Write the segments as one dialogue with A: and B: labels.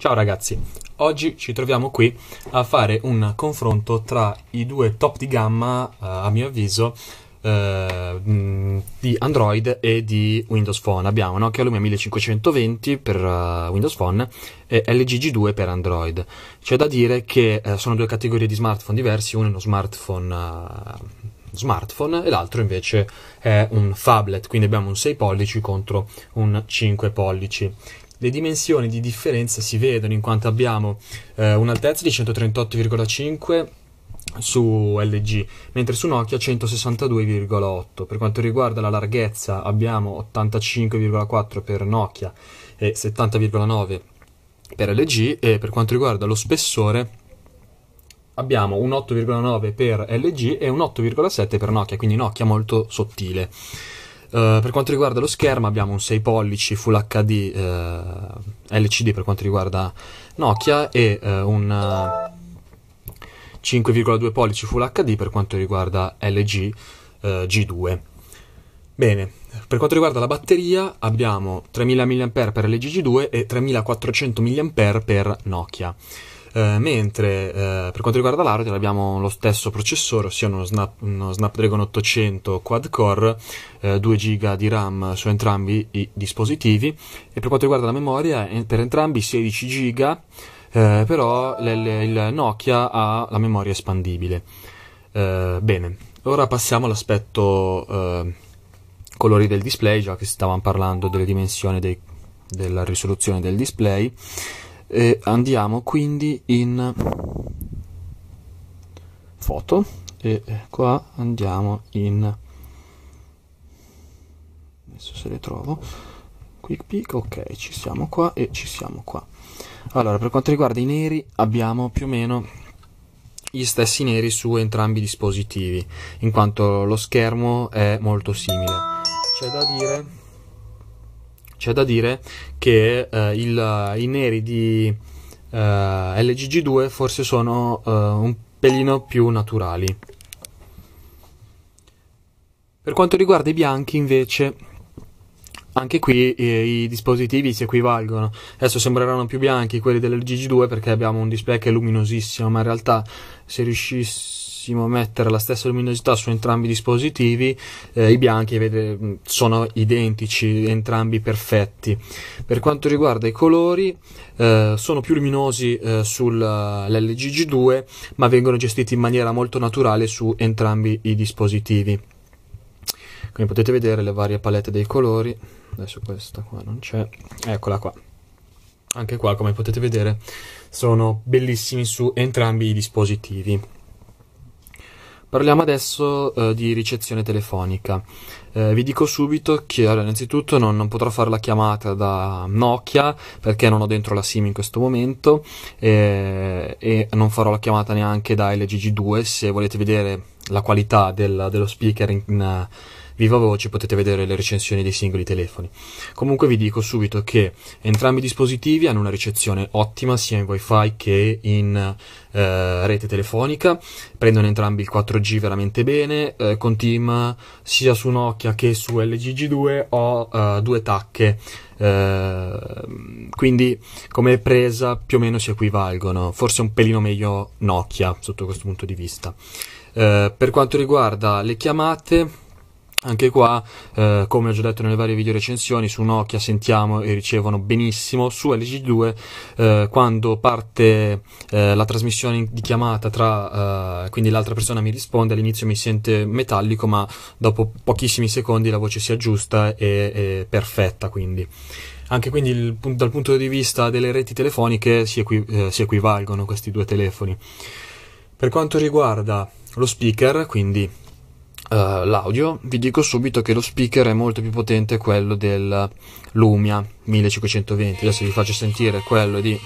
A: Ciao ragazzi, oggi ci troviamo qui a fare un confronto tra i due top di gamma, eh, a mio avviso, Uh, di Android e di Windows Phone. Abbiamo Nokia Lumia 1520 per uh, Windows Phone e LG G2 per Android. C'è da dire che uh, sono due categorie di smartphone diversi, uno è uno smartphone smartphone e l'altro invece è un tablet quindi abbiamo un 6 pollici contro un 5 pollici le dimensioni di differenza si vedono in quanto abbiamo eh, un'altezza di 138,5 su LG, mentre su Nokia 162,8. Per quanto riguarda la larghezza abbiamo 85,4 per Nokia e 70,9 per LG e per quanto riguarda lo spessore abbiamo un 8,9 per LG e un 8,7 per Nokia, quindi Nokia molto sottile. Eh, per quanto riguarda lo schermo abbiamo un 6 pollici Full HD uh, eh, LCD per quanto riguarda Nokia e uh, un 5,2 pollici Full HD per quanto riguarda LG G2. Bene, per quanto riguarda la batteria abbiamo 3000 mAh per LG G2 e 3400 mAh per Nokia. Eh, mentre eh, per quanto riguarda l'hardware abbiamo lo stesso processore, ossia uno, Snap, uno Snapdragon 800 quad core, eh, 2 GB di RAM su entrambi i dispositivi e per quanto riguarda la memoria eh, per entrambi 16 GB, eh, però il Nokia ha la memoria espandibile. bene, ora passiamo all'aspetto colori del display, già che stavamo parlando delle dimensioni dei, della risoluzione del display. E andiamo quindi in foto e eh, qua andiamo in adesso se le trovo quick peek ok ci siamo qua e ci siamo qua allora per quanto riguarda i neri abbiamo più o meno gli stessi neri su entrambi i dispositivi in quanto lo schermo è molto simile c'è da dire c'è da dire che eh, il, i neri di eh, LGG2 forse sono eh, un pelino più naturali. Per quanto riguarda i bianchi, invece, anche qui i, eh, i dispositivi si equivalgono. Adesso sembreranno più bianchi quelli dell'LGG2 perché abbiamo un display che è luminosissimo, ma in realtà se riuscissimo benissimo mettere la stessa luminosità su entrambi i dispositivi, eh, i bianchi vede, mm, sono identici, entrambi perfetti. Per quanto riguarda i colori, eh, sono più luminosi eh, sull'LG eh, G2, ma vengono gestiti in maniera molto naturale su entrambi i dispositivi. Come potete vedere le varie palette dei colori, adesso questa qua non c'è, eccola qua anche qua come potete vedere sono bellissimi su entrambi i dispositivi Parliamo adesso eh, di ricezione telefonica. Eh, vi dico subito che allora, innanzitutto non, non, potrò fare la chiamata da Nokia perché non ho dentro la SIM in questo momento eh, e non farò la chiamata neanche da LGG2 se volete vedere la qualità del, dello speaker in, in viva voce potete vedere le recensioni dei singoli telefoni. Comunque vi dico subito che entrambi i dispositivi hanno una ricezione ottima sia in wifi che in eh, rete telefonica, prendono entrambi il 4G veramente bene, eh, con team sia su Nokia che su LG G2 ho eh, due tacche Uh, quindi come presa più o meno si equivalgono, forse un pelino meglio Nokia sotto questo punto di vista. Uh, per quanto riguarda le chiamate, anche qua, eh, come ho già detto nelle varie video recensioni, su Nokia sentiamo e ricevono benissimo, su LG2 eh, quando parte eh, la trasmissione di chiamata tra, eh, quindi l'altra persona mi risponde, all'inizio mi sente metallico, ma dopo pochissimi secondi la voce si aggiusta e è perfetta quindi anche quindi il, dal punto di vista delle reti telefoniche si, equi, eh, si, equivalgono questi due telefoni. Per quanto riguarda lo speaker, quindi Uh, l'audio, vi dico subito che lo speaker è molto più potente quello del Lumia 1520. Adesso vi faccio sentire quello di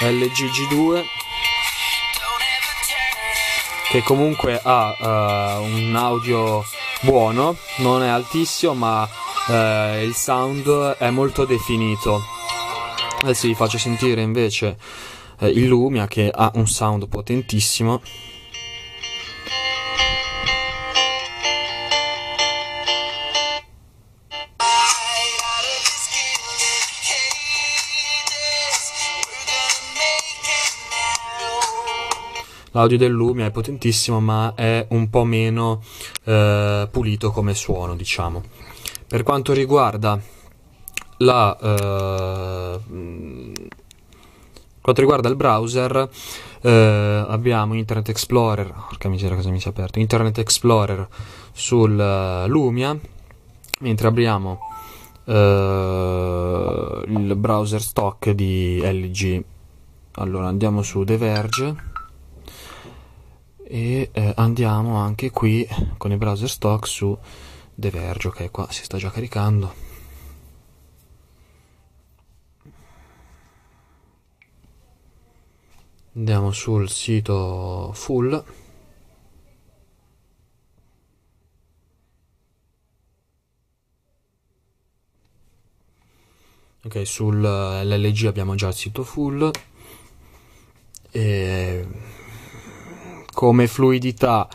A: LGG2 che comunque ha uh, un audio buono, non è altissimo, ma uh, il sound è molto definito. Adesso vi faccio sentire invece eh, il Lumia che ha un sound potentissimo L'audio del Lumia è potentissimo ma è un po' meno eh, pulito come suono, diciamo. Per quanto riguarda la, eh, quanto riguarda il browser, eh, abbiamo Internet Explorer, porca miseria cosa mi si è aperto, Internet Explorer sul uh, Lumia, mentre abbiamo uh, eh, il browser stock di LG. Allora andiamo su The Verge e eh, andiamo anche qui con il browser stock su The Verge, ok qua si sta già caricando. andiamo sul sito full ok sull'LG eh, abbiamo già il sito full e come fluidità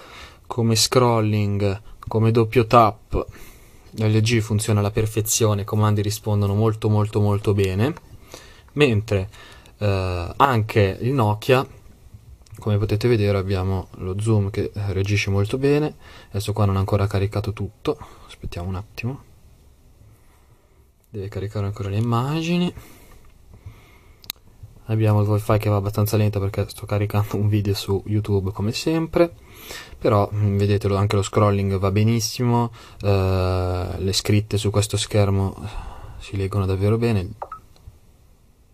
A: come scrolling come doppio tap LG funziona alla perfezione i comandi rispondono molto molto molto bene mentre eh, anche il Nokia come potete vedere abbiamo lo zoom che reagisce molto bene adesso qua non è ancora caricato tutto aspettiamo un attimo deve caricare ancora le immagini abbiamo il wifi che va abbastanza lento perché sto caricando un video su youtube come sempre però mm, vedetelo anche lo scrolling va benissimo eh, le scritte su questo schermo si leggono davvero bene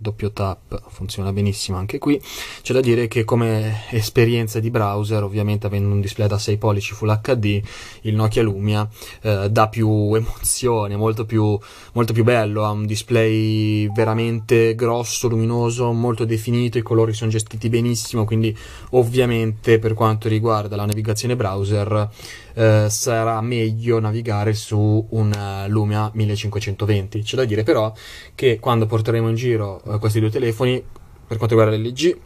A: doppio tap funziona benissimo anche qui c'è da dire che come esperienza di browser ovviamente avendo un display da 6 pollici full hd il Nokia Lumia eh, dà più emozione molto più, molto più bello ha un display veramente grosso luminoso molto definito i colori sono gestiti benissimo quindi ovviamente per quanto riguarda la navigazione browser eh, sarà meglio navigare su un eh, Lumia 1520. C'è da dire però che quando porteremo in giro eh, questi due telefoni, per quanto riguarda l'LG,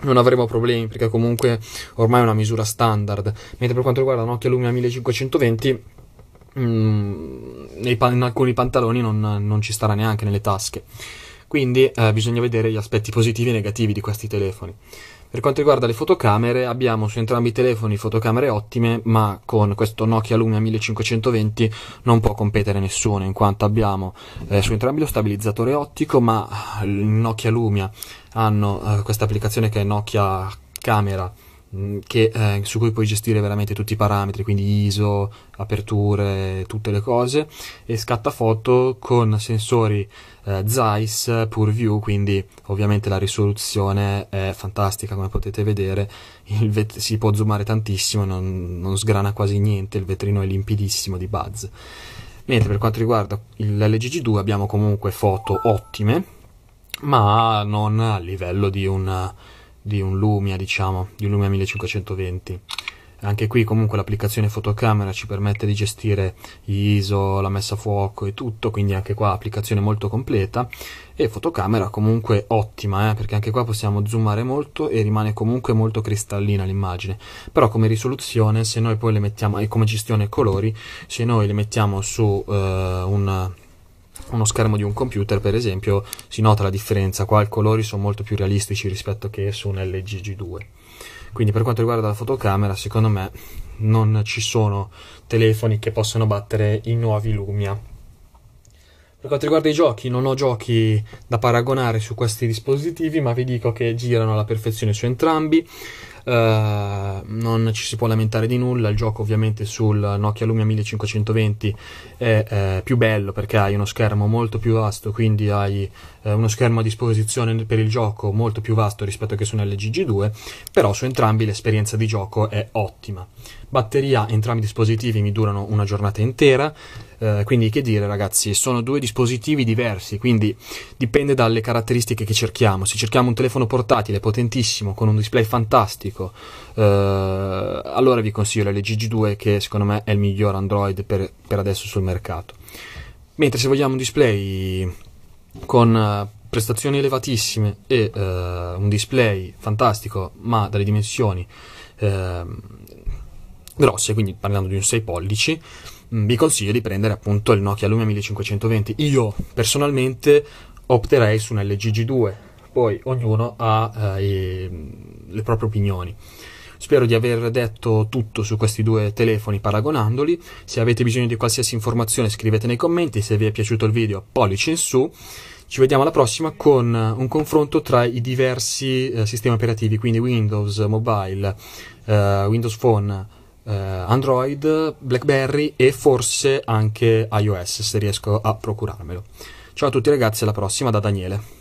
A: non avremo problemi perché comunque ormai è una misura standard, mentre per quanto riguarda Nokia Lumia 1520 mh, pa- in alcuni pantaloni non, non ci starà neanche nelle tasche quindi eh, bisogna vedere gli aspetti positivi e negativi di questi telefoni. Per quanto riguarda le fotocamere, abbiamo su entrambi i telefoni fotocamere ottime, ma con questo Nokia Lumia 1520 non può competere nessuno, in quanto abbiamo eh, su entrambi lo stabilizzatore ottico, ma il Nokia Lumia hanno eh, questa applicazione che è Nokia Camera Mm, che, eh, su cui puoi gestire veramente tutti i parametri, quindi ISO, aperture, tutte le cose, e scatta foto con sensori eh, Zeiss View, quindi ovviamente la risoluzione è fantastica, come potete vedere, vet- si può zoomare tantissimo, non, non sgrana quasi niente, il vetrino è limpidissimo di Buzz. Mentre per quanto riguarda l'LGG2 abbiamo comunque foto ottime, ma non a livello di un di un Lumia, diciamo, di un Lumia 1520. Anche qui comunque l'applicazione fotocamera ci permette di gestire ISO, la messa a fuoco e tutto, quindi anche qua applicazione molto completa e fotocamera comunque ottima, eh, perché anche qua possiamo zoomare molto e rimane comunque molto cristallina l'immagine. Però come risoluzione, se noi poi le mettiamo e come gestione colori, se noi le mettiamo su eh, un uno schermo di un computer, per esempio, si nota la differenza. Qua i colori sono molto più realistici rispetto che su un LG G2. Quindi, per quanto riguarda la fotocamera, secondo me non ci sono telefoni che possano battere i nuovi Lumia. Per quanto riguarda i giochi, non ho giochi da paragonare su questi dispositivi, ma vi dico che girano alla perfezione su entrambi. Eh, non ci si può lamentare di nulla, il gioco ovviamente sul Nokia Lumia 1520 è uh, più bello perché hai uno schermo molto più vasto, quindi hai uh, uno schermo a disposizione per il gioco molto più vasto rispetto che su un LG g 2 però su entrambi l'esperienza di gioco è ottima. Batteria, entrambi i dispositivi mi durano una giornata intera, eh, quindi che dire ragazzi, sono due dispositivi diversi, quindi dipende dalle caratteristiche che cerchiamo. Se cerchiamo un telefono portatile potentissimo con un display fantastico, eh, allora vi consiglio l'LG G2 che secondo me è il miglior Android per, per adesso sul mercato. Mentre se vogliamo un display con eh, prestazioni elevatissime e eh, un display fantastico, ma dalle dimensioni eh, grosse, quindi parliamo di un 6 pollici, vi mm, consiglio di prendere appunto il Nokia Lumia 1520. Io personalmente opterei su un LG G2, poi ognuno ha eh, mm, le proprie opinioni. Spero di aver detto tutto su questi due telefoni paragonandoli. Se avete bisogno di qualsiasi informazione scrivete nei commenti, se vi è piaciuto il video pollice in su. Ci vediamo alla prossima con eh, un confronto tra i diversi eh, sistemi operativi, quindi Windows Mobile, eh, Windows Phone, eh, Android, BlackBerry e forse anche iOS se riesco a procurarmelo. Ciao a tutti ragazzi, alla prossima da Daniele.